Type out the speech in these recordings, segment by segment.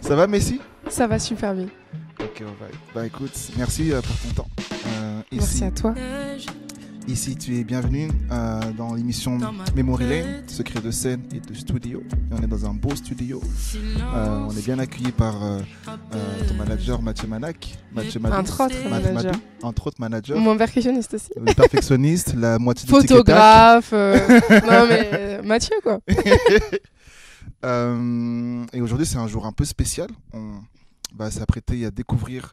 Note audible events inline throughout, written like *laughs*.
Ça va, Messi Ça va super bien. Ok, on va. Bah écoute, merci euh, pour ton temps. Euh, ici, merci à toi. Ici, tu es bienvenue euh, dans l'émission Memory secret de scène et de studio. Et on est dans un beau studio. on est bien accueilli par ton manager Mathieu Manac. Mathieu entre autres managers. manager. entre autres Mon perfectionniste aussi. Le perfectionniste, la moitié de Photographe. *laughs* non mais Mathieu quoi. *laughs* Euh, et aujourd'hui, c'est un jour un peu spécial. On va s'apprêter à découvrir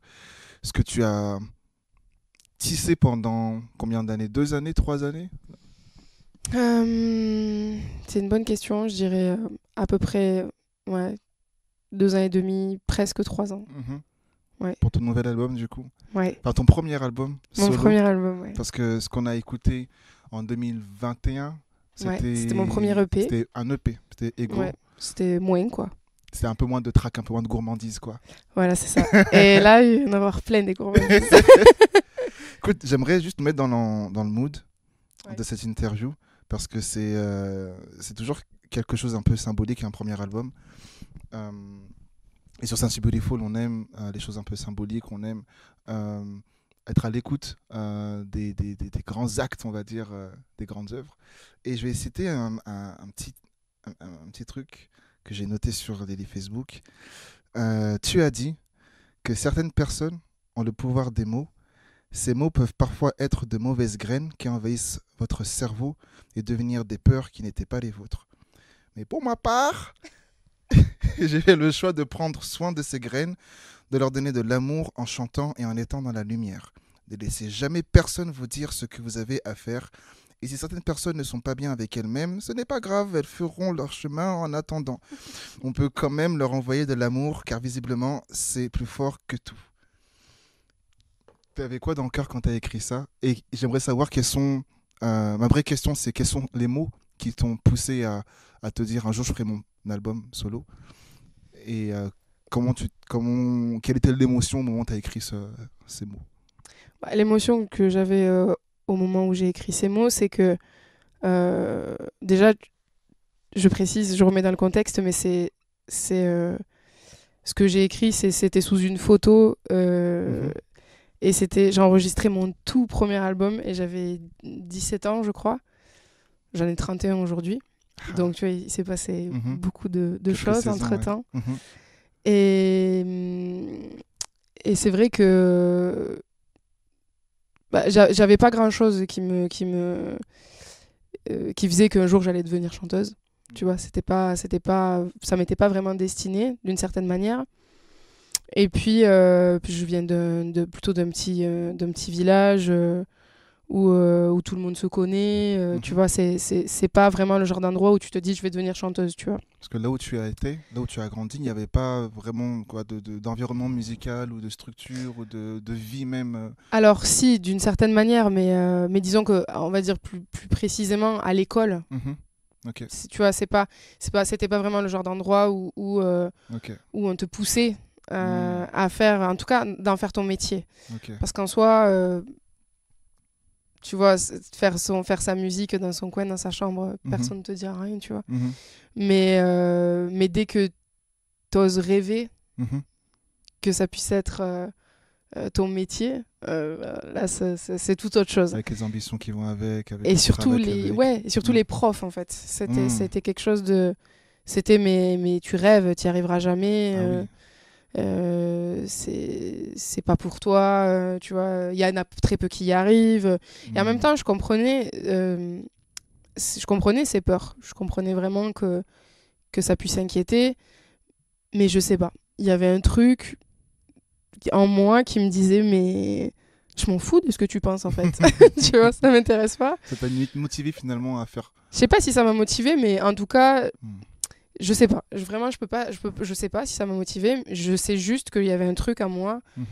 ce que tu as tissé pendant combien d'années Deux années Trois années euh, C'est une bonne question. Je dirais euh, à peu près ouais, deux ans et demi, presque trois ans. Mm-hmm. Ouais. Pour ton nouvel album, du coup Ouais. Enfin, ton premier album Mon premier album, oui. Parce que ce qu'on a écouté en 2021, c'était mon premier EP. C'était un EP, c'était Ego. C'était moins, quoi. C'était un peu moins de trac, un peu moins de gourmandise, quoi. Voilà, c'est ça. *laughs* Et là, il y en avoir plein des gourmandises. *laughs* Écoute, j'aimerais juste mettre dans le, dans le mood de cette interview, parce que c'est euh, c'est toujours quelque chose un peu symbolique, un premier album. Euh, et sur Sensibility Fall, on aime euh, les choses un peu symboliques, on aime être à l'écoute des, des, des, grands actes, on va dire, des grandes œuvres. Et je vais citer un, petit, un, petit truc que j'ai noté sur les Facebook. Euh, tu as dit que certaines personnes ont le pouvoir des mots. Ces mots peuvent parfois être de mauvaises graines qui envahissent votre cerveau et devenir des peurs qui n'étaient pas les vôtres. Mais pour ma part, *laughs* j'ai fait le choix de prendre soin de ces graines, de leur donner de l'amour en chantant et en étant dans la lumière. Ne laissez jamais personne vous dire ce que vous avez à faire et si certaines personnes ne sont pas bien avec elles-mêmes, ce n'est pas grave, elles feront leur chemin en attendant. *laughs* On peut quand même leur envoyer de l'amour, car visiblement, c'est plus fort que tout. Tu avais quoi dans le cœur quand tu as écrit ça Et j'aimerais savoir quels sont. Euh, ma vraie question, c'est quels sont les mots qui t'ont poussé à, te dire un jour je ferai mon album solo Et euh, comment tu, comment, quelle était l'émotion au moment où tu as écrit ces mots bah, L'émotion que j'avais euh, au moment où j'ai écrit ces mots, c'est que euh, déjà, je précise, je remets dans le contexte, mais c'est c'est euh, ce que j'ai écrit, c'était sous une photo euh, mhm. et c'était j'ai enregistré mon tout premier album et j'avais 17 ans, je crois. J'en ai 31 aujourd'hui. Ah. Donc tu vois, il s'est passé mhm. beaucoup de, choses entre-temps. Mhm. Et hum, et c'est vrai que bah, j'avais pas grand chose qui me qui euh, qui faisait qu'un jour j'allais devenir chanteuse tu vois c'était pas c'était pas ça m'était pas vraiment destiné d'une certaine manière et puis, euh, je viens de, plutôt d'un petit euh, d'un petit village euh, où, tout le monde se connaît. Euh, mhm. Tu vois, c'est pas vraiment le genre d'endroit où tu te dis je vais devenir chanteuse, tu vois. Parce que là où tu as été, là où tu as grandi, il n'y avait pas vraiment quoi d'environnement de, musical ou de structure ou de, de vie même. Euh. Alors si, d'une certaine manière, mais, mais disons que, on va dire plus, plus précisément, à l'école. Mhm. Tu vois, c'est pas, pas, c'était pas vraiment le genre d'endroit où où, où on te poussait mhm. à faire, en tout cas, d'en faire ton métier. Parce qu'en soi, tu vois, faire, son, faire sa musique dans son coin, dans sa chambre, euh, mhm. personne ne te dira rien, tu vois. Mhm. Mais, euh, mais dès que tu oses rêver mhm. que ça puisse être euh, ton métier, là, c'est tout autre chose. Avec les ambitions qui vont avec. et, surtout les, Ouais, et surtout les profs, en fait. C'était quelque chose de. C'était, mais, mais tu rêves, tu n'y arriveras jamais. Ah euh, c'est pas pour toi, euh, tu vois, il y en a très peu qui y arrivent. Et en même hmm. temps, je comprenais, euh, je comprenais ses peurs. Je comprenais vraiment que, que ça puisse inquiéter. Mais je sais pas. Il y avait un truc en moi qui me disait, mais je m'en fous de ce que tu penses en fait. *laughs* *laughs* tu vois, ça m'intéresse pas. Ça t'a motivé finalement à faire. Je sais pas si ça m'a motivé, mais en tout cas, hmm je sais pas. vraiment, je peux pas. Je, peux, je sais pas si ça m'a motivé. Je sais juste qu'il y avait un truc à moi mhm.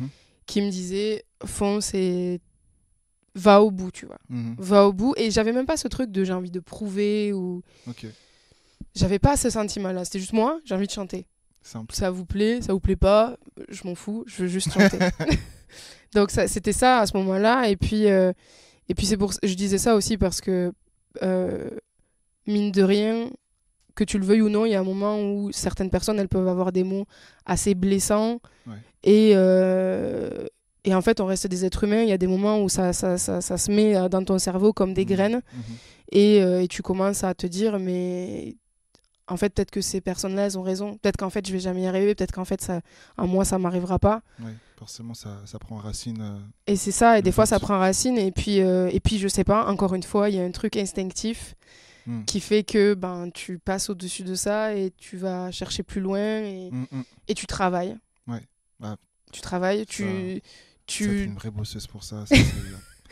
qui me disait fonce et va au bout, tu vois. Mhm. Va au bout. Et j'avais même pas ce truc de j'ai envie de prouver ou. J'avais pas ce sentiment-là. C'était juste moi, j'ai envie de chanter. Simple. Ça vous plaît, ça vous plaît pas, je m'en fous, je veux juste chanter. *laughs* *laughs* Donc c'était ça à ce moment-là. Et puis, euh, et puis c'est pour je disais ça aussi parce que euh, mine de rien, que tu le veuilles ou non, il y a un moment où certaines personnes, elles peuvent avoir des mots assez blessants. Et, euh, et en fait, on reste des êtres humains. Il y a des moments où ça, ça, ça, se met euh, dans ton cerveau comme des mhm. graines. Mhm. Et, euh, et, tu commences à te dire, mais en fait, peut-être que ces personnes-là, elles ont raison. Peut-être qu'en fait, je vais jamais y arriver. Peut-être qu'en fait, ça, à moi, ça m'arrivera pas. Ouais, forcément, ça, ça, prend racine. et c'est ça. Et des fois, ça prend racine. Et puis, et puis, je sais pas, encore une fois, il y a un truc instinctif. Mm. qui fait que ben, tu passes au-dessus de ça et tu vas chercher plus loin et, mm, mm. tu travailles. Bah, tu travailles, tu. tu... serais une vraie bosseuse pour ça. *laughs*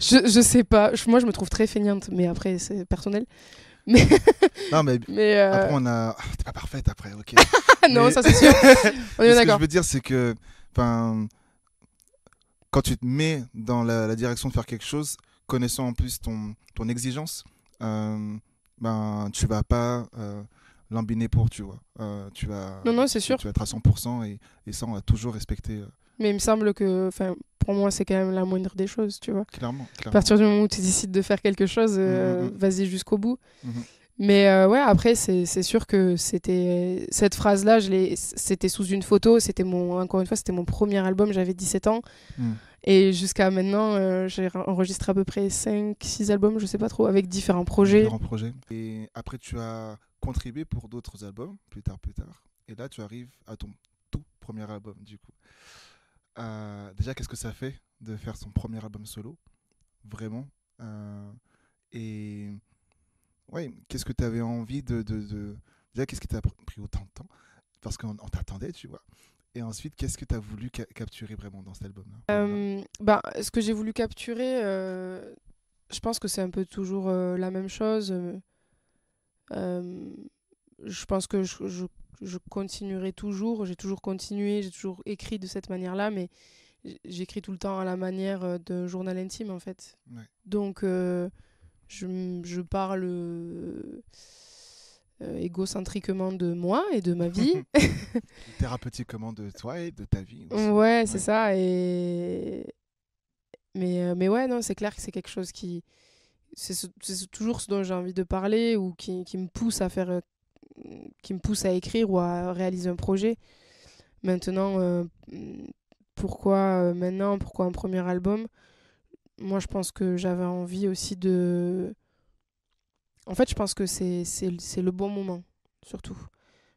je, je sais pas. moi, je me trouve très feignante, mais après, c'est personnel. *laughs* non, mais, euh, après, on a. Tu ah, T'es pas parfaite après, ok. *laughs* non, ça c'est sûr. on est ce que je veux dire, c'est que quand tu te mets dans la, la direction de faire quelque chose, connaissant en plus ton, ton exigence, euh, ben, tu vas pas euh, lambiner pour, tu vois. Euh, tu vas, non, non, c'est sûr. Tu vas être à 100% et, et, ça, on va toujours respecter. Mais il me semble que, pour moi, c'est quand même la moindre des choses, tu vois. Clairement, clairement. À partir du moment où tu décides de faire quelque chose, mm, mm, mm. vas-y jusqu'au bout. Mm-hmm. Mais ouais, après, c'est sûr que c'était cette phrase-là, c'était sous une photo. C'était mon, encore une fois, c'était mon premier album, j'avais 17 ans. Et jusqu'à maintenant, euh, j'ai enregistré à peu près 5-6 albums, je sais pas trop, avec différents projets. Différents projets. Et après, tu as contribué pour d'autres albums, plus tard, plus tard. Et là, tu arrives à ton tout premier album, du coup. Euh, déjà, qu'est-ce que ça fait de faire son premier album solo Vraiment. Euh, et. Ouais, qu'est-ce que tu avais envie de. de, de... Déjà, qu'est-ce qui t'a pris autant de temps Parce qu'on t'attendait, tu vois. Et ensuite, qu'est-ce que tu as voulu capturer vraiment dans cet album-là euh, bah, Ce que j'ai voulu capturer, euh, je pense que c'est un peu toujours euh, la même chose. je pense que je, continuerai toujours, j'ai toujours continué, j'ai toujours écrit de cette manière-là, mais j'écris tout le temps à la manière d'un journal intime en fait. Donc, je, parle euh, égocentriquement de moi et de ma vie. *laughs* *laughs* Thérapeutiquement de toi et de ta vie. Ouais, c'est ça. Et... Mais, euh, mais ouais, non, c'est clair que c'est quelque chose qui. C'est toujours ce dont j'ai envie de parler ou qui, qui, me pousse à faire. Euh, qui me pousse à écrire ou à réaliser un projet. Maintenant, pourquoi maintenant Pourquoi un premier album Moi, je pense que j'avais envie aussi de en fait, je pense que c'est le bon moment, surtout.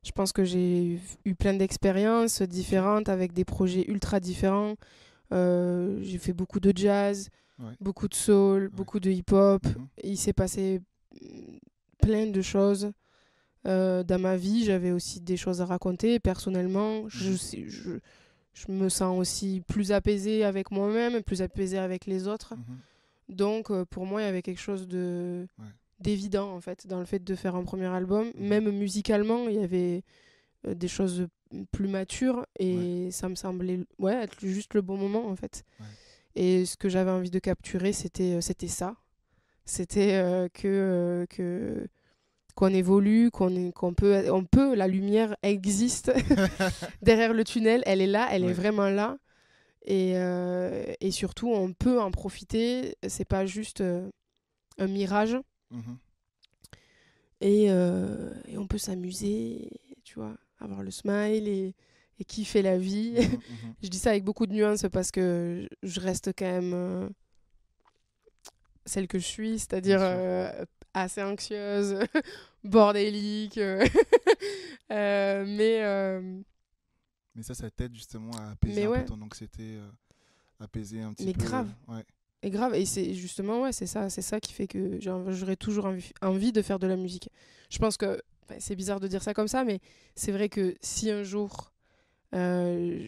Je pense que j'ai eu plein d'expériences différentes avec des projets ultra différents. Euh, j'ai fait beaucoup de jazz, beaucoup de soul, beaucoup de hip-hop. Mhm. Il s'est passé mm, plein de choses. Euh, dans ma vie, j'avais aussi des choses à raconter. Personnellement, mhm. je, je, me sens aussi plus apaisée avec moi-même, plus apaisée avec les autres. Mhm. Donc, euh, pour moi, il y avait quelque chose de, d'évident en fait dans le fait de faire un premier album. Mmh. Même musicalement, il y avait euh, des choses plus matures et ça me semblait ouais, être juste le bon moment en fait. Et ce que j'avais envie de capturer, c'était euh, c'était ça. C'était euh, que que qu'on évolue, qu'on qu'on peut on peut la lumière existe *laughs* *laughs* derrière le tunnel, elle est là, elle est vraiment là. Et, et surtout, on peut en profiter. C'est pas juste un mirage. Mmh euh, et, on peut s'amuser, tu vois, avoir le smile et, kiffer la vie. Mmh *laughs* mmh je dis ça avec beaucoup de nuances parce que je reste quand même euh, celle que je suis, c'est-à-dire euh, assez anxieuse, *laughs* bordélique. *laughs* mais. mais ça, ça t'aide justement à apaiser un peu ton anxiété, apaiser un petit peu. Mais grave. Ouais. Et grave, et c'est justement, ouais, c'est ça, c'est ça qui fait que j'aurais toujours envie, de faire de la musique. Je pense que c'est bizarre de dire ça comme ça, mais c'est vrai que si un jour, euh,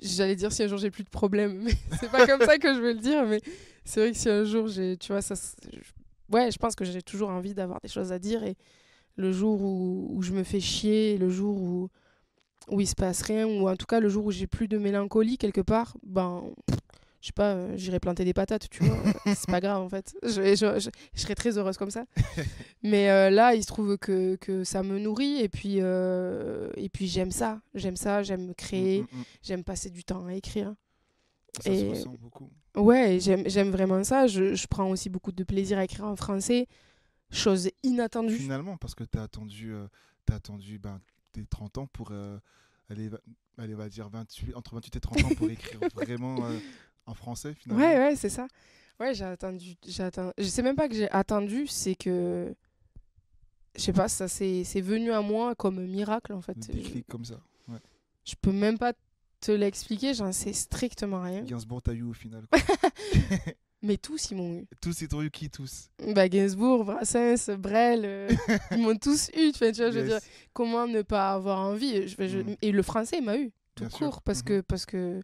j'allais dire si un jour j'ai plus de problèmes, mais *laughs* c'est pas comme ça que je veux le dire, mais c'est vrai que si un jour j'ai, tu vois, ça, ouais, je pense que j'ai toujours envie d'avoir des choses à dire et le jour où, où je me fais chier, le jour où où il se passe rien, ou en tout cas le jour où j'ai plus de mélancolie quelque part, ben je sais pas, j'irais euh, j'irai planter des patates, tu vois. *laughs* c'est pas grave en fait. Je, je, je, serais très heureuse comme ça. *laughs* Mais euh, là, il se trouve que, que, ça me nourrit et puis, euh, et puis j'aime ça. J'aime ça, j'aime créer, mm, mm, mm. j'aime passer du temps à écrire. Ça se ressent beaucoup. Ouais, j'aime vraiment ça. Je, prends aussi beaucoup de plaisir à écrire en français. Chose inattendue. Finalement, parce que tu as attendu, as attendu ben, tes 30 ans pour aller, aller, va dire, 28, entre 28 et 30 ans pour *laughs* écrire vraiment en français finalement. Ouais, ouais, c'est ça. Ouais, j'ai attendu, j'ai attendu. Je sais même pas que j'ai attendu, c'est que. Je sais pas, ça c'est venu à moi comme miracle en fait. comme ça. Je peux même pas te l'expliquer, j'en sais strictement rien. Gainsbourg t'a eu au final. Quoi. *laughs* *laughs* Mais tous, ils m'ont eu. Tous, ils t'ont eu qui tous bah, Gainsbourg, Brassens, Brel, euh, *laughs* ils m'ont tous eu. Tu, vois, je veux dire, comment ne pas avoir envie je, je, mm. Et le français m'a eu, tout court, parce, mm-hmm. que, parce que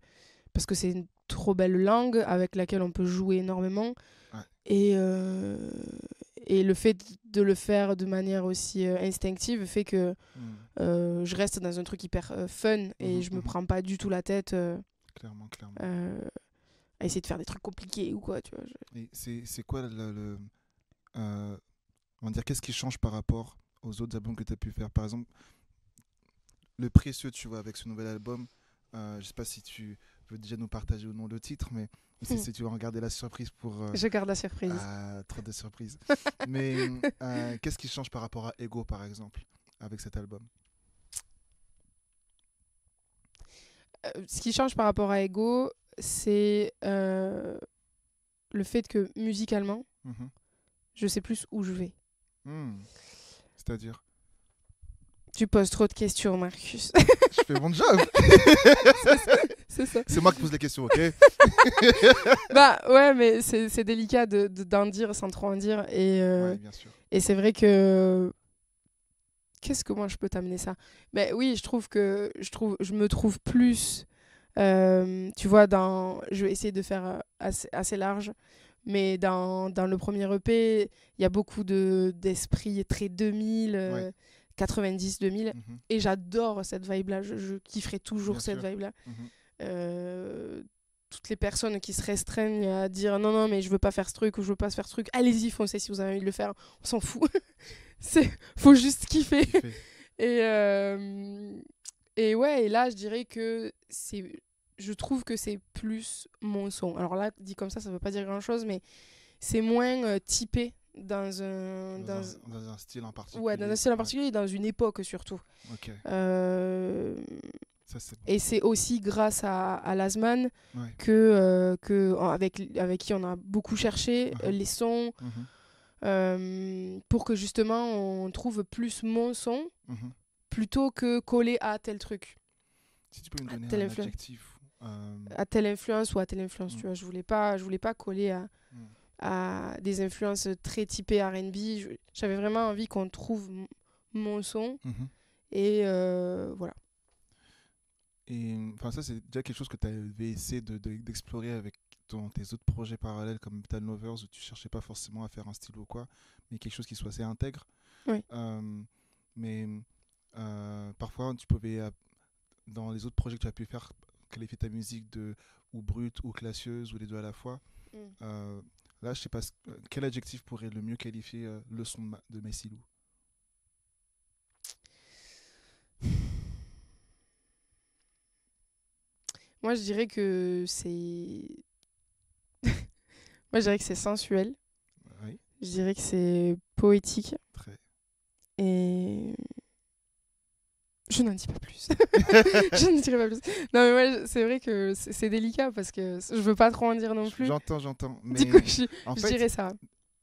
parce que c'est trop belle langue avec laquelle on peut jouer énormément. Et, euh, et le fait de le faire de manière aussi euh, instinctive fait que hmm. euh, je reste dans un truc hyper fun et je mhm, je me mhm. prends pas du tout la tête. à essayer de faire des trucs compliqués ou quoi, tu vois. c'est quoi le. on va dire, qu'est-ce qui change par rapport aux autres albums que tu as pu faire Par exemple, le précieux, tu vois, avec ce nouvel album, euh, je sais pas si tu peux déjà nous partager ou non le titre, mais hmm. si, tu veux en garder la surprise pour. Euh, je garde la surprise. trop de surprises. *laughs* mais euh, qu'est-ce qui change par rapport à Ego, par exemple, avec cet album euh, Ce qui change par rapport à Ego, c'est le fait que musicalement, mhm. je sais plus où je vais. Hmm. C'est-à-dire tu poses trop de questions, Marcus. *laughs* Je fais mon job. *laughs* c'est ça. C'est moi qui pose les questions, ok *laughs* Bah ouais, mais c'est délicat d'en de, dire sans trop en dire. Et, euh, et c'est vrai que. Qu'est-ce que moi je peux t'amener ça Mais oui, je trouve que je, trouve, je me trouve plus. Euh, tu vois, dans, je vais essayer de faire euh, assez, assez large, mais dans, dans, le premier EP, il y a beaucoup d'esprit très 2000. 90 2000 mhm. et j'adore cette vibe là je, kifferai toujours cette vibe là mhm. euh, toutes les personnes qui se restreignent à dire non non mais je veux pas faire ce truc ou je veux pas se faire ce truc allez-y foncez si vous avez envie de le faire on s'en fout *laughs* c'est faut juste kiffer, *laughs* et euh, et ouais et là je dirais que c'est je trouve que c'est plus mon son alors là dit comme ça ça veut pas dire grand chose mais c'est moins euh, typé dans un, dans, un, style en particulier. Ouais, dans un style en particulier et dans une époque surtout. ok euh, Et c'est aussi grâce à, à Lazman que, euh, que avec, avec qui on a beaucoup cherché euh, uh-huh. les sons uh-huh. pour que justement on trouve plus mon son uh-huh. plutôt que coller à tel truc. Si tu peux me donner un À telle influence ou à telle influence, mm. tu vois, je voulais pas, je voulais pas coller à, à des influences très typées RB. J'avais vraiment envie qu'on trouve mon son. Mhm. Et euh, voilà. Et enfin, ça, c'est déjà quelque chose que tu avais essayé d'explorer de, avec dans tes autres projets parallèles comme Metal Lovers, où tu cherchais pas forcément à faire un style ou quoi, mais quelque chose qui soit assez intègre. Oui. Euh, mais euh, parfois, tu pouvais, dans les autres projets que tu as pu faire, qualifier ta musique de ou brute ou classieuse ou les deux à la fois. Mm. Là, je sais pas quel adjectif pourrait le mieux qualifier euh, le son de Messilou. *sighs* Moi, je dirais que c'est. *laughs* Moi, je dirais que c'est sensuel. Je dirais que c'est poétique. Et je n'en dis pas plus. *laughs* je ne dirai pas plus. Non, mais moi, c'est vrai que c'est délicat parce que je veux pas trop en dire non plus. J'entends, j'entends. Mais du coup, je, dirais ça.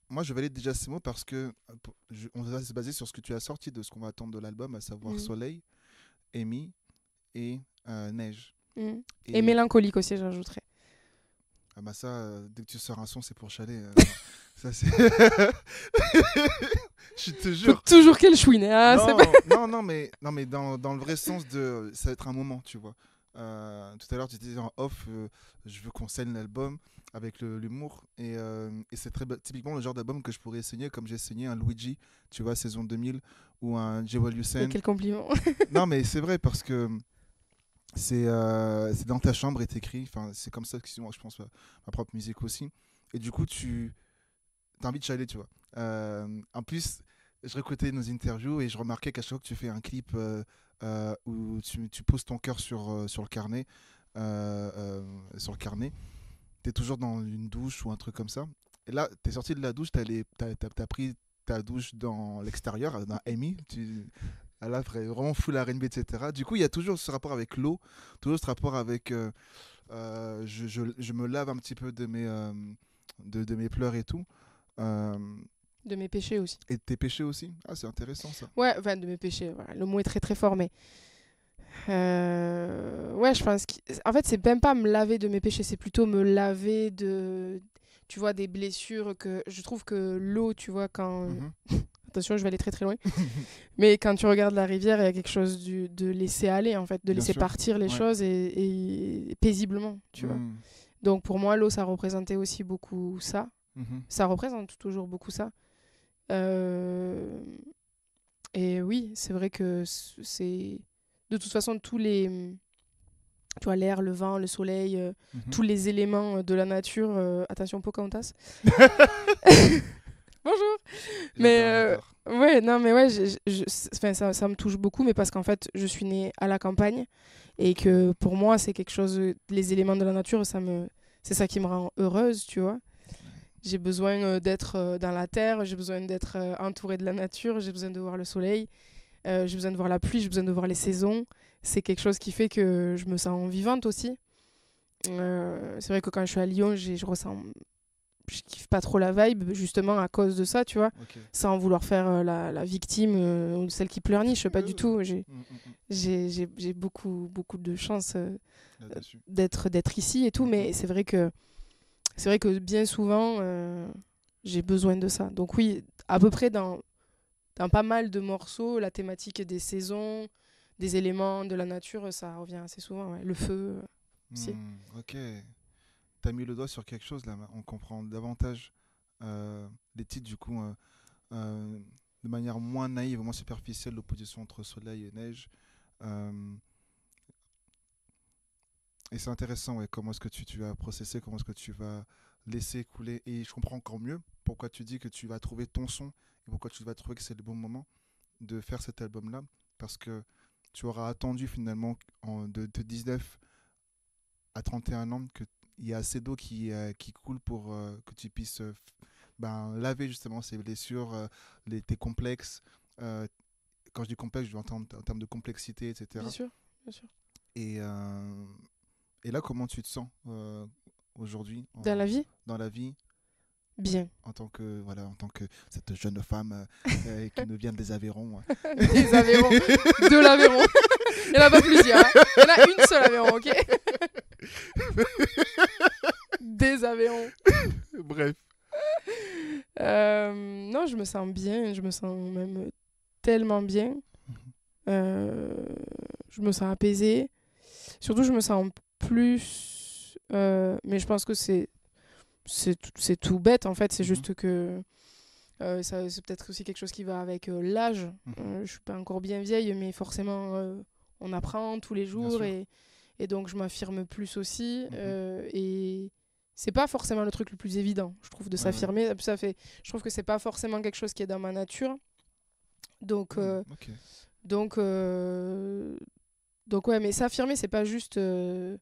Moi, je valide déjà ces mots parce que c'est on se baser sur ce que tu as sorti de ce qu'on va attendre de l'album, à savoir mm. Soleil, Amy et euh, Neige. Mm. Et, et, Mélancolique aussi, j'ajouterais. Ah bah ça, euh, dès que tu sors un son, c'est pour chaler. Euh, *laughs* ça c'est. *laughs* je te jure. toujours quel chouine. Ah, non, non, mais non, mais dans, le vrai sens de, euh, ça va être un moment, tu vois. tout à l'heure, tu disais en off, je veux qu'on scène l'album avec l'humour. Et, c'est très typiquement le genre d'album que je pourrais saigner, comme j'ai saigné un Luigi, tu vois, saison 2000, ou un Jewel quel compliment Non, mais c'est vrai, parce que euh, c'est dans ta chambre et t'écris. Enfin, c'est comme ça que je pense euh, ma propre musique aussi. Et du coup, tu as envie de chialer, tu vois. Euh, en plus, je réécoutais nos interviews et je remarquais qu'à chaque fois que tu fais un clip où tu, tu, poses ton cœur sur, sur le carnet, sur le carnet, t'es toujours dans une douche ou un truc comme ça. Et là, t'es sorti de la douche, t'as, as, as, pris ta douche dans l'extérieur, dans Amy. Tu, elle ah, la vraie, vraiment la RB, etc. Du coup, il y a toujours ce rapport avec l'eau, toujours ce rapport avec. Euh, euh, je, me lave un petit peu de mes, euh, de, mes pleurs et tout. De mes péchés aussi. Et de tes péchés aussi Ah, c'est intéressant ça. Ouais, enfin, de mes péchés, le mot est très très fort, mais. Ouais, je pense. En fait, c'est même pas me laver de mes péchés, c'est plutôt me laver de. Tu vois, des blessures que. Je trouve que l'eau, tu vois, quand. Mm-hmm. *laughs* je vais aller très très loin. *laughs* Mais quand tu regardes la rivière, il y a quelque chose de laisser aller, en fait, de laisser partir les choses et, paisiblement, tu vois. Hmm. Donc pour moi, l'eau, ça représentait aussi beaucoup ça. Mhm. Ça représente toujours beaucoup ça. Euh, et oui, c'est vrai que c'est. De toute façon, tous les. Tu l'air, le vent, le soleil, euh, mhm. tous les éléments euh, de la nature. Attention, Pocahontas. *laughs* bonjour. Mais euh, ouais, non, mais ouais, je, ça, me touche beaucoup, mais parce qu'en fait, je suis née à la campagne et que pour moi, c'est quelque chose, les éléments de la nature, ça me, c'est ça qui me rend heureuse, tu vois. J'ai besoin euh, d'être euh, dans la terre, j'ai besoin d'être entourée de la nature, j'ai besoin de voir le soleil, j'ai besoin de voir la pluie, j'ai besoin de voir les saisons. C'est quelque chose qui fait que je me sens vivante aussi. c'est vrai que quand je suis à Lyon, je ressens je kiffe pas trop la vibe justement à cause de ça, tu vois. Sans vouloir faire euh, la, la, victime euh, ou celle qui pleurniche, pas du tout. J'ai mm, mm, mm. j'ai beaucoup, beaucoup de chance euh, ah, d'être d'être ici et tout, mais c'est vrai que c'est vrai que bien souvent j'ai besoin de ça. Donc oui, à peu près dans, dans pas mal de morceaux, la thématique des saisons, des éléments, de la nature, ça revient assez souvent. Le feu aussi. ok mis le doigt sur quelque chose, là, on comprend davantage euh, les titres, du coup, euh, euh, de manière moins naïve, moins superficielle, l'opposition entre soleil et neige. et c'est intéressant, et comment est-ce que tu, vas processer, comment est-ce que tu vas laisser couler. Et je comprends encore mieux pourquoi tu dis que tu vas trouver ton son et pourquoi tu vas trouver que c'est le bon moment de faire cet album-là. Parce que tu auras attendu finalement en, de, de 19 à 31 ans que il y a assez d'eau qui, euh, qui coule pour euh, que tu puisses euh, ben, laver justement ces blessures, les, tes complexes. quand je dis complexe, je veux entendre en termes de complexité, etc. Bien sûr, bien sûr. Et, et là, comment tu te sens aujourd'hui Dans la vie Dans la vie, Bien. En tant que voilà, en tant que cette jeune femme *laughs* qui nous vient des Aveyrons. des Aveyrons, de l'Aveyron. elle a pas plusieurs. Il y a tellement bien. Mhm. Euh, je me sens apaisée. Surtout, je me sens plus. Euh, mais je pense que c'est c'est tout bête en fait. C'est mhm. juste que euh, c'est peut-être aussi quelque chose qui va avec euh, l'âge. Mhm. je suis pas encore bien vieille, mais forcément, on apprend tous les jours et, et donc je m'affirme plus aussi. et c'est pas forcément le truc le plus évident, je trouve, de s'affirmer. Ça fait, je trouve que c'est pas forcément quelque chose qui est dans ma nature. Donc, ah, euh, donc, euh, donc ouais, mais s'affirmer, c'est pas juste parce euh,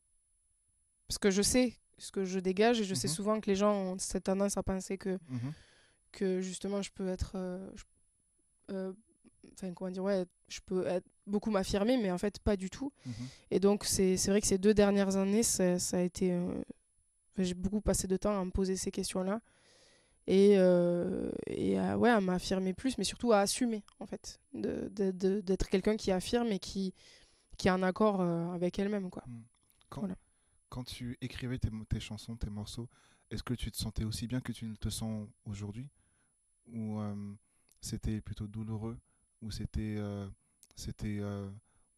que je sais ce que je dégage et je sais mhm. souvent que les gens ont cette tendance à penser que, mhm. que justement je peux être. enfin, comment dire, ouais, je peux beaucoup m'affirmer, mais en fait, pas du tout. Mhm. Et donc, c'est vrai que ces deux dernières années, ça, a été. J'ai beaucoup passé de temps à me poser ces questions-là et, euh, et à, euh, ouais, à m'affirmer plus, mais surtout à assumer, en fait, d'être de, quelqu'un qui affirme et qui, qui a un accord euh, avec elle-même. Quoi. Hmm. Quand, quand tu écrivais tes, tes chansons, tes morceaux, est-ce que tu te sentais aussi bien que tu ne te sens aujourd'hui Ou c'était plutôt douloureux Ou c'était. c'était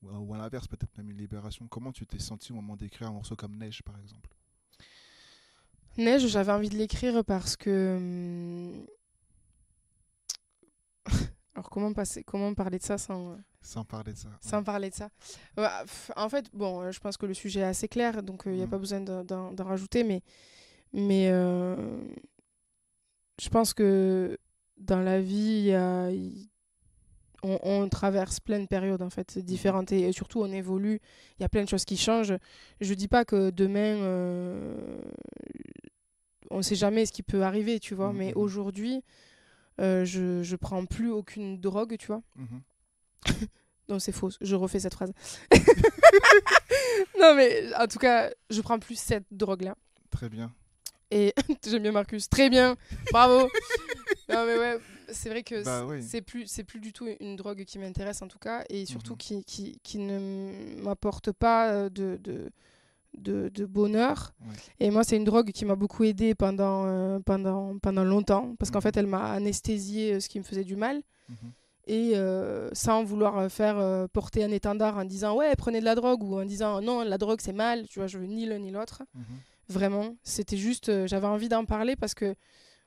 ou à l'inverse, peut-être même une libération. Comment tu t'es senti au moment d'écrire un morceau comme Neige, par exemple Neige, j'avais envie de l'écrire parce que. Hum, *laughs* alors comment, passer, comment parler de ça sans... Euh, sans parler de ça. Sans parler de ça. Bah, en fait, bon, euh, je pense que le sujet est assez clair, donc il euh, n'y a mmh. pas besoin d'en rajouter, mais, mais je pense que dans la vie, on, traverse plein de périodes, en fait, mmh. différentes, et, surtout on évolue, il y a plein de choses qui changent. Je ne dis pas que demain, on ne sait jamais ce qui peut arriver, tu vois. Mmh, mais mmh, mmh. aujourd'hui, euh, je, je prends plus aucune drogue, tu vois. *laughs* non, c'est faux, je refais cette phrase. *laughs* non, mais en tout cas, je prends plus cette drogue-là. Très bien. Et *laughs* j'aime bien Marcus, très bien, bravo. non, mais ouais, c'est vrai que bah c'est plus, c'est plus du tout une drogue qui m'intéresse en tout cas, et surtout qui, qui, ne m'apporte pas euh, de de, bonheur. Et moi, c'est une drogue qui m'a beaucoup aidée pendant, euh, pendant, pendant longtemps, parce qu'en mhm. fait, elle m'a anesthésié euh, ce qui me faisait du mal. Mhm. Et euh, sans vouloir faire porter un étendard en disant ouais, prenez de la drogue ou en disant non, la drogue c'est mal, tu vois, je veux ni l'un ni l'autre. Mhm. Vraiment, c'était juste, j'avais envie d'en parler parce que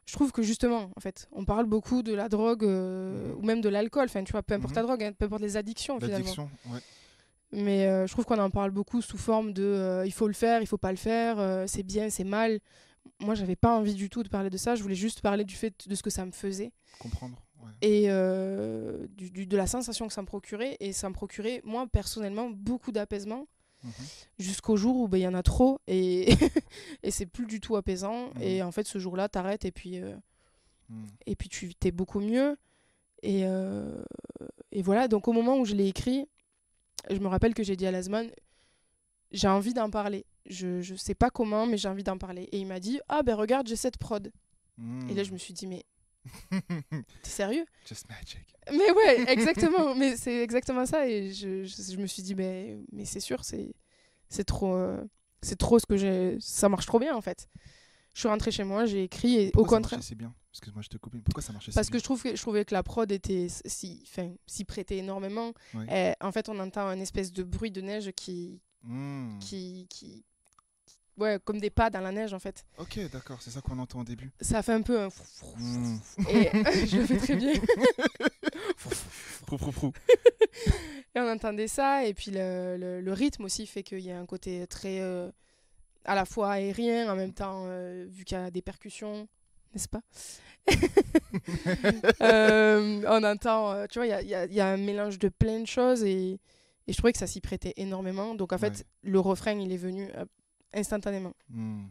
je trouve que justement, en fait, on parle beaucoup de la drogue ou même de l'alcool, enfin, tu vois, peu importe la drogue, hein, peu importe les addictions, Ouais. Mais euh, je trouve qu'on en parle beaucoup sous forme de euh, il faut le faire, il faut pas le faire, euh, c'est bien, c'est mal. Moi, j'avais pas envie du tout de parler de ça. Je voulais juste parler du fait de ce que ça me faisait. Comprendre. Et de la sensation que ça me procurait. Et ça me procurait, moi, personnellement, beaucoup d'apaisement. Mhm. jusqu'au jour où ben, il y en a trop et, *laughs* et c'est plus du tout apaisant. Mhm. Et en fait, ce jour-là, t'arrêtes et puis, mhm. et puis tu t'es beaucoup mieux. Et, et voilà, donc au moment où je l'ai écrit, je me rappelle que j'ai dit à Lazman, j'ai envie d'en parler. Je ne sais pas comment, mais j'ai envie d'en parler. Et il m'a dit, ah ben regarde, j'ai cette prod. Et là, je hmm. me suis dit, mais *laughs* T'es sérieux Just magic. Mais ouais, *laughs* exactement. mais c'est exactement ça. Et je, je, me suis dit, mais, mais c'est sûr, c'est, c'est trop, euh, c'est trop ce que j'ai. Ça marche trop bien en fait. Je suis rentrée chez moi, j'ai écrit et au contraire. C'est bien. Excuse-moi, je te coupe. Pourquoi ça marchait Parce que je, trouve que je trouvais que la prod était si, s'y prêtait énormément. Eh, en fait, on entend un espèce de bruit de neige hmm. qui, qui, ouais, comme des pas dans la neige en fait. Ok, d'accord, c'est ça qu'on entend au début. Ça fait un peu un hmm. *laughs* je le fais très bien. *laughs* et on entendait ça et puis le, rythme aussi fait qu'il y a un côté très euh, à la fois aérien en même temps euh, vu qu'il y a des percussions n'est-ce pas *laughs* euh, En un euh, tu vois, il y, a, un mélange de plein de choses et, je trouvais que ça s'y prêtait énormément. Donc en fait, le refrain, il est venu euh, instantanément. Hmm.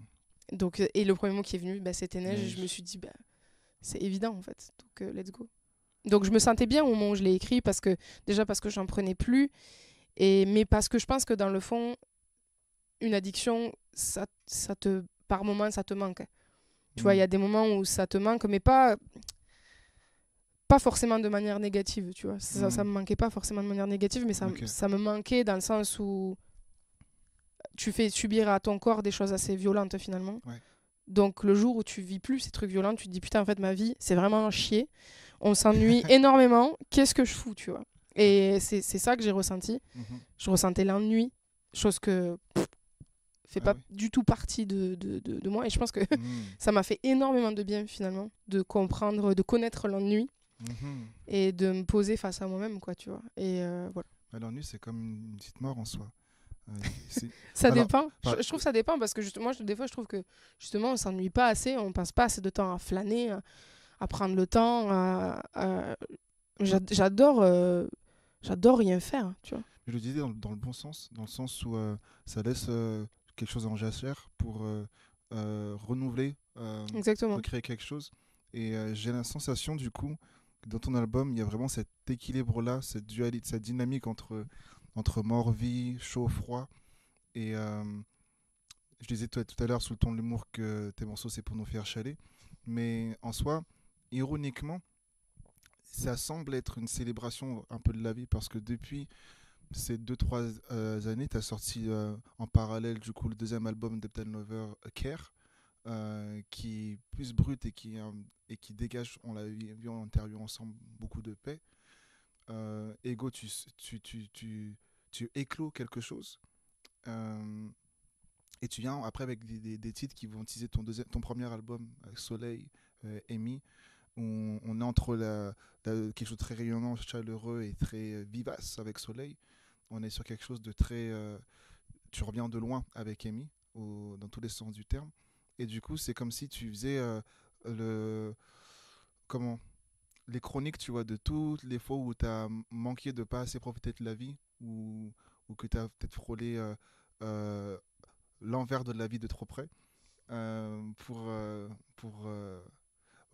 Donc, euh, et le premier mot qui est venu, bah, c'était neige. Et je me suis dit, bah, c'est évident en fait. Donc let's go. Donc je me sentais bien au moment où je l'ai écrit parce que déjà parce que j'en prenais plus et mais parce que je pense que dans le fond une addiction ça, ça te par moment ça te manque. Tu vois, il y a mm. des moments où ça te manque, mais pas pas forcément de manière négative, tu vois. Ça, ne mm. me manquait pas forcément de manière négative, mais ça, me manquait dans le sens où tu fais subir à ton corps des choses assez violentes finalement. Donc le jour où tu vis plus ces trucs violents, tu te dis putain en fait ma vie c'est vraiment un chier, on s'ennuie *laughs* énormément, qu'est-ce que je fous, tu vois. Et c'est ça que j'ai ressenti. Mm-hmm. Je ressentais l'ennui, chose que fait ah pas du tout partie de, de, de, moi. Et je pense que hmm. *laughs* ça m'a fait énormément de bien finalement de comprendre, de connaître l'ennui hmm. et de me poser face à moi-même, quoi, tu vois. Et euh, voilà. L'ennui, c'est comme une petite mort en soi. Euh, *laughs* ça dépend. Je, trouve que ça dépend parce que justement, moi des fois, je trouve que justement, on s'ennuie pas assez, on passe pas assez de temps à flâner, à, prendre le temps. J'adore, euh, j'adore rien faire, tu vois. Je le disais dans, le bon sens, dans le sens où ça laisse quelque chose en jachère pour euh, euh, renouveler, euh, Exactement. créer quelque chose. Et j'ai la sensation du coup dans ton album, il y a vraiment cet équilibre-là, cette dualité, cette dynamique entre, entre mort-vie, chaud-froid. Et je disais toi, tout à l'heure, sous le ton de l'humour, que tes morceaux, c'est pour nous faire chaler. Mais en soi, ironiquement, ça semble être une célébration un peu de la vie, parce que depuis ces deux-trois euh, années, tu as sorti euh, en parallèle du coup le deuxième album d'Epton Lover, Care, euh, qui est plus brut et qui, et qui dégage, on l'a vu en interview ensemble, beaucoup de paix. Ego, tu, tu, tu, tu, éclos quelque chose. et tu viens après avec des, titres qui vont teaser ton, deuxième, ton premier album, Soleil, Amy. On, est entre la, quelque chose de très rayonnant, chaleureux et très vivace avec Soleil, on est sur quelque chose de très. Euh, tu reviens de loin avec Amy, dans tous les sens du terme. Et du coup, c'est comme si tu faisais euh, le. Comment Les chroniques, tu vois, de toutes les fois où tu as manqué de pas assez profiter de la vie, ou, que tu as peut-être frôlé euh, l'envers de la vie de trop près, pour. pour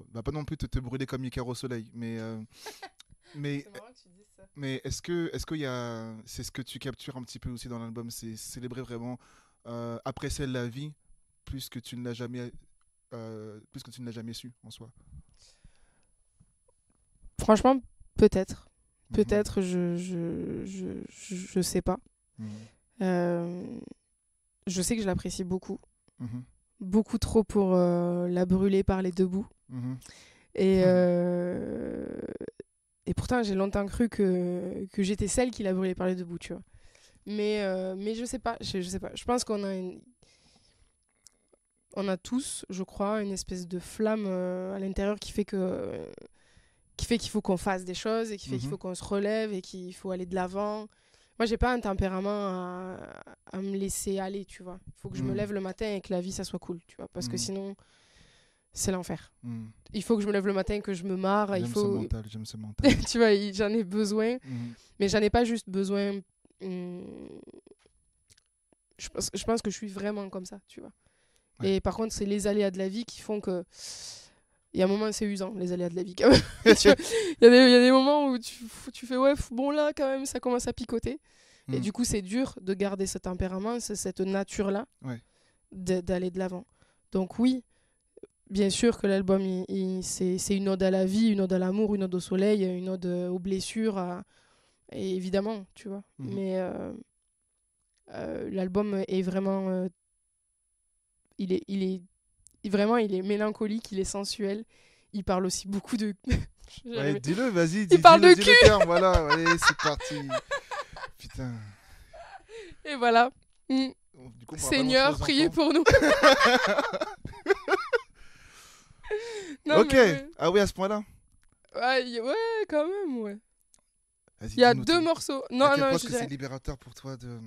bah, pas non plus te, brûler comme Icar au soleil, mais. *laughs* mais, marrant mais est-ce que, est-ce a, c'est ce que tu captures un petit peu aussi dans l'album, c'est célébrer vraiment euh, apprécier la vie plus que tu ne l'as jamais, euh, plus que tu ne l'as jamais su en soi. Franchement, peut-être, mhm. peut-être, je, je, je, je, sais pas. Mhm. Euh, je sais que je l'apprécie beaucoup, mhm. beaucoup trop pour euh, la brûler par les deux bouts. Et, *laughs* Et pourtant, j'ai longtemps cru que, que j'étais celle qui la brûlait par les tu vois. Mais, euh, mais je sais pas, je, sais pas. Je pense qu'on a une... On a tous, je crois, une espèce de flamme euh, à l'intérieur qui fait que qui fait qu'il faut qu'on fasse des choses et qui fait qu'il faut mhm. qu'on se relève et qu'il faut aller de l'avant. Moi, j'ai pas un tempérament à, à, me laisser aller, tu vois. Il faut que je me mhm. lève le matin et que la vie, ça soit cool, tu vois. Parce que mhm. sinon, c'est l'enfer. Hmm. Il faut que je me lève le matin, que je me marre. J'aime faut... ce mental, *laughs* tu vois, j'en ai besoin. Hmm. Mais j'en ai pas juste besoin. Hmm. Je, pense, je pense que je suis vraiment comme ça, tu vois. Et par contre, c'est les aléas de la vie qui font que. Il y a un moment, c'est usant, les aléas de la vie, quand même. *laughs* Il y, a des moments où tu, fais, ouais, bon, là, quand même, ça commence à picoter. Et du coup, c'est dur de garder ce tempérament, cette nature-là, d'aller de l'avant. Donc, oui, bien sûr que l'album, c'est une ode à la vie, une ode à l'amour, une ode au soleil, une ode euh, aux blessures, Et évidemment, tu vois. Mhm. Mais euh, euh, l'album est vraiment. il, est, il est. Vraiment, il est mélancolique, il est sensuel. Il parle aussi beaucoup de. Allez, *laughs* dis-le, vas-y. Dis, il parle de cul. voilà, allez, c'est parti. Putain. Et voilà. Mm. Seigneur, priez pour nous. *laughs* ok. Ah oui, à ce point-là ouais, ouais, quand même, ouais. Il y a deux morceaux. Non, non, je pense que c'est libérateur pour toi de. *laughs*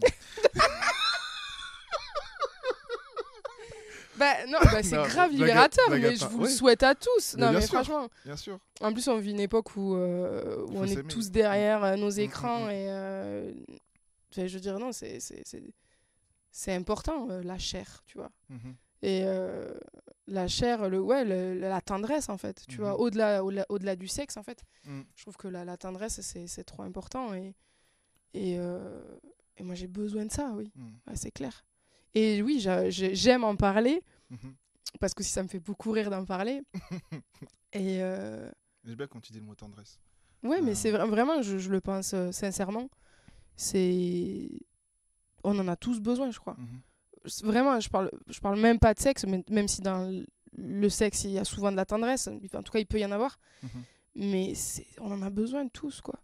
bah non, bah, c'est grave libérateur, mais je vous le souhaite à tous. non, mais franchement. Bien sûr. En plus, on vit une époque où, euh, où on est tous derrière euh, nos mm, mm, écrans mm. et. Euh, je veux dire, non, c'est important, la chair, tu vois. Mhm. Et euh, la chair, le, ouais, la tendresse, en fait, tu vois, mhm. au-delà au, -delà, du sexe, en fait. Mm. Je trouve que la, tendresse, c'est trop important. Et, euh, et, moi, j'ai besoin de ça, oui, mm. c'est clair. Et oui, j'aime en parler, mhm. parce que si ça me fait beaucoup rire d'en parler. *laughs* et. J'aime euh, bien quand tu dis le mot tendresse. Ouais, mais c'est vraiment, je, je, le pense sincèrement. C'est. On en a tous besoin, je crois. Mhm vraiment, je parle, je parle même pas de sexe, même si dans le sexe, il y a souvent de la tendresse. En tout cas, il peut y en avoir. Mhm. Mais on en a besoin tous, quoi.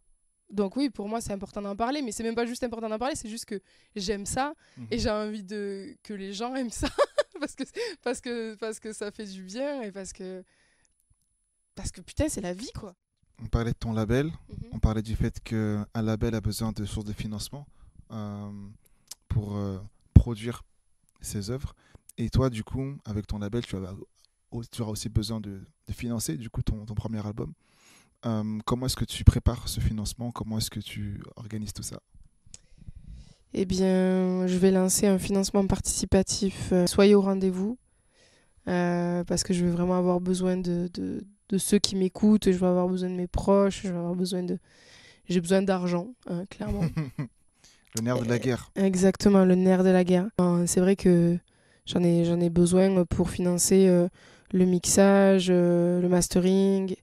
Donc oui, pour moi, c'est important d'en parler, mais c'est même pas juste important d'en parler, c'est juste que j'aime ça mhm. et j'ai envie de que les gens aiment ça *laughs* parce que parce que parce que ça fait du bien et parce que parce que putain, c'est la vie quoi. On parlait de ton label, mhm. on parlait du fait que un label a besoin de sources de financement euh, pour euh, produire ses œuvres. Et toi, du coup, avec ton label, tu, auras aussi besoin de, financer du coup ton, premier album. Hum, comment est-ce que tu prépares ce financement Comment est-ce que tu organises tout ça Eh bien, je vais lancer un financement participatif. Euh, Soyez au rendez-vous euh, parce que je vais vraiment avoir besoin de, ceux qui m'écoutent. Je vais avoir besoin de mes proches. Je besoin de j'ai besoin d'argent, hein, clairement. *laughs* Le nerf de la eh, guerre. Exactement, le nerf de la guerre. C'est vrai que j'en ai, j'en ai besoin pour financer euh, le mixage, euh, le mastering,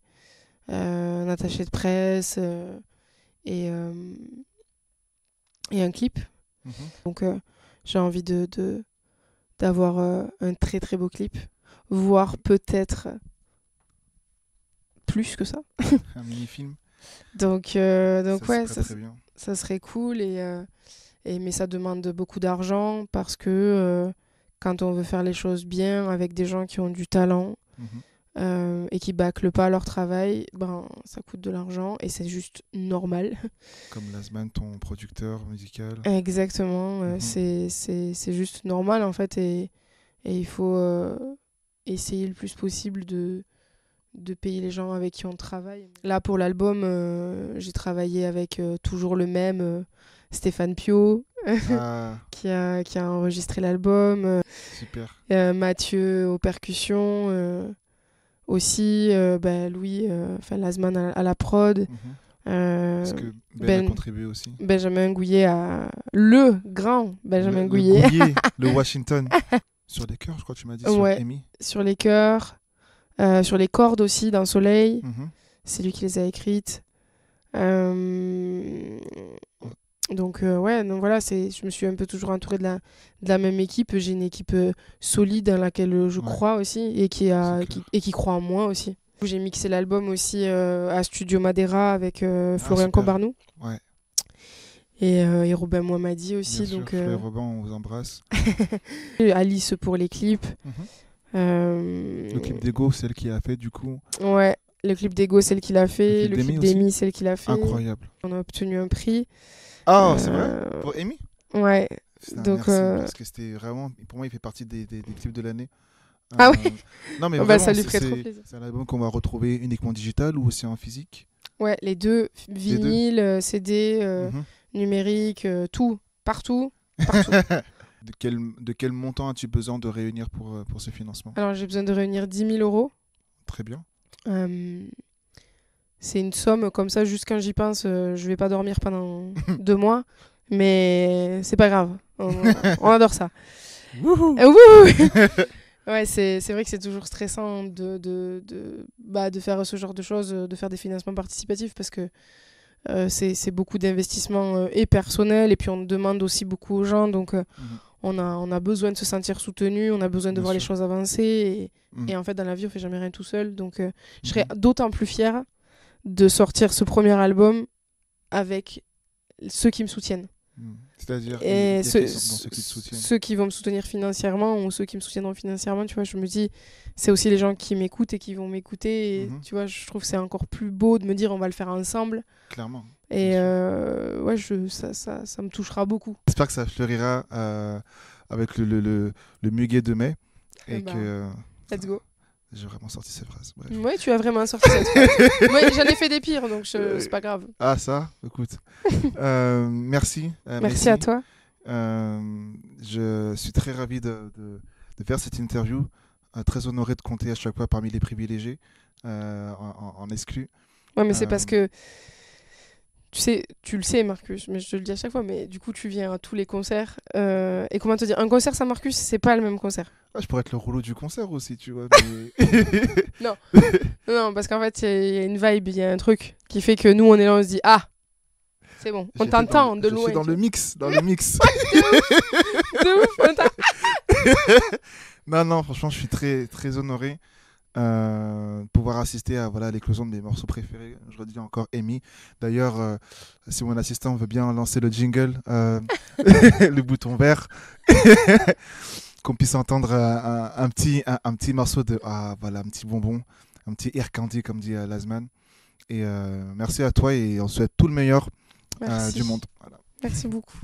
euh, un attaché de presse et, et un clip. Mhm. Donc j'ai envie de d'avoir un très très beau clip, voire peut-être plus que ça. un mini-film donc, euh, donc ouais, ça, serait cool. Et, euh, et, mais ça demande beaucoup d'argent parce que euh, quand on veut faire les choses bien avec des gens qui ont du talent mhm. et qui bâclent pas leur travail, ben, ça coûte de l'argent et c'est juste normal. *laughs* Comme Lasman, ton producteur musical. Exactement, mhm. c'est c'est juste normal en fait. Et, et il faut essayer le plus possible de de payer les gens avec qui on travaille. Là, pour l'album, euh, j'ai travaillé avec euh, toujours le même euh, Stéphane Pio, *laughs* ah. qui, a, enregistré l'album. Super. Mathieu aux percussions. aussi, bah, Louis enfin à, à, la prod. Mhm. ben, a ben contribué aussi. Benjamin Gouillet à... le grand Benjamin Gouillet. Le, *laughs* Washington. sur les chœurs, je crois que tu m'as dit. sur, Amy. sur les chœurs. Euh, sur les cordes aussi d'un soleil. Mhm. C'est lui qui les a écrites. Euh, donc euh, ouais, donc voilà, c'est, je me suis un peu toujours entourée de la, même équipe. J'ai une équipe solide dans laquelle je crois aussi et qui, a, et qui croit en moi aussi. J'ai mixé l'album aussi à Studio Madeira avec ah, Florian ah, Combarnou. Ouais. Et, Robin Mohamadi aussi. Bien donc, sûr, Robin, on vous embrasse. *laughs* Alice pour les clips. Mhm. Euh, le clip d'Ego, celle qui a fait du coup. Ouais, le clip d'Ego, celle qu'il a fait. Le clip d'Emmy, celle qu'il a fait. Incroyable. On a obtenu un prix. Ah, euh, c'est vrai Pour Emmy Ouais. Donc, euh, Parce que c'était vraiment. Pour moi, il fait partie des, clips de l'année. Ah ouais Non, mais *laughs* ah bah, vraiment, ça lui ferait trop plaisir. C'est un album qu'on va retrouver uniquement digital ou aussi en physique Ouais, les deux. Vinyle, CD, mhm. numérique, tout. Partout. *laughs* Partout. De quel, montant as-tu besoin de réunir pour, euh, pour ce financement Alors, j'ai besoin de réunir 10 000 euros. Très bien. Euh, c'est une somme, comme ça, juste quand j'y pense, euh, je vais pas dormir pendant *laughs* deux mois, mais c'est pas grave. On, *laughs* adore ça. Wouhou *laughs* Ouais, c'est vrai que c'est toujours stressant de, de, de, bah, faire ce genre de choses, de faire des financements participatifs parce que c'est beaucoup d'investissements et personnels et puis on demande aussi beaucoup aux gens. Donc mmh on a, besoin de se sentir soutenu, on a besoin de voir les choses avancer. Mm. Et, en fait, dans la vie, on fait jamais rien tout seul. Donc, euh, je serais mm-hmm. d'autant plus fière de sortir ce premier album avec ceux qui me soutiennent. Mm. C'est-à-dire et ceux, qui vont me soutenir financièrement ou ceux qui me soutiendront financièrement, tu vois, je me dis, c'est aussi les gens qui m'écoutent et qui vont m'écouter. Mm-hmm. Tu vois, je trouve que c'est encore plus beau de me dire, on va le faire ensemble. Clairement. Et euh, ouais, je, ça, ça, ça, me touchera beaucoup. J'espère que ça fleurira euh, avec le, le, le, muguet de mai. Et, eh que, ben, euh, let's go. J'ai vraiment sorti cette phrase oui tu as vraiment sorti cette phrase. *laughs* j'en ai fait des pires, donc je... c'est pas grave. Ah, ça Écoute. *laughs* merci. merci. à toi. je suis très ravi de, de, de faire cette interview. très honoré de compter à chaque fois parmi les privilégiés en, en, en, exclu. Ouais, mais c'est parce que tu sais, tu le sais, Marcus, mais je te le dis à chaque fois, mais du coup, tu viens à tous les concerts. Euh, et comment te dire Un concert sans Marcus, c'est pas le même concert. Ah, je pourrais être le rouleau du concert aussi, tu vois. *laughs* *laughs* non. non, parce qu'en fait, il y, a une vibe, il y a un truc qui fait que nous, on est là, on se dit Ah c'est bon, on t'entend de loin. Je suis dans le mix, dans le mix. *laughs* ouf, non, non, franchement, je suis très, très honoré. Euh, pouvoir assister à voilà l'éclosion de mes morceaux préférés. Je redis encore Amy. D'ailleurs, euh, si mon assistant veut bien lancer le jingle, euh, *laughs* le bouton vert, *laughs* qu'on puisse entendre un, petit un, petit morceau de ah voilà un petit bonbon, un petit air candy comme dit Lazman. Et merci à toi et on souhaite tout le meilleur du monde. Merci beaucoup.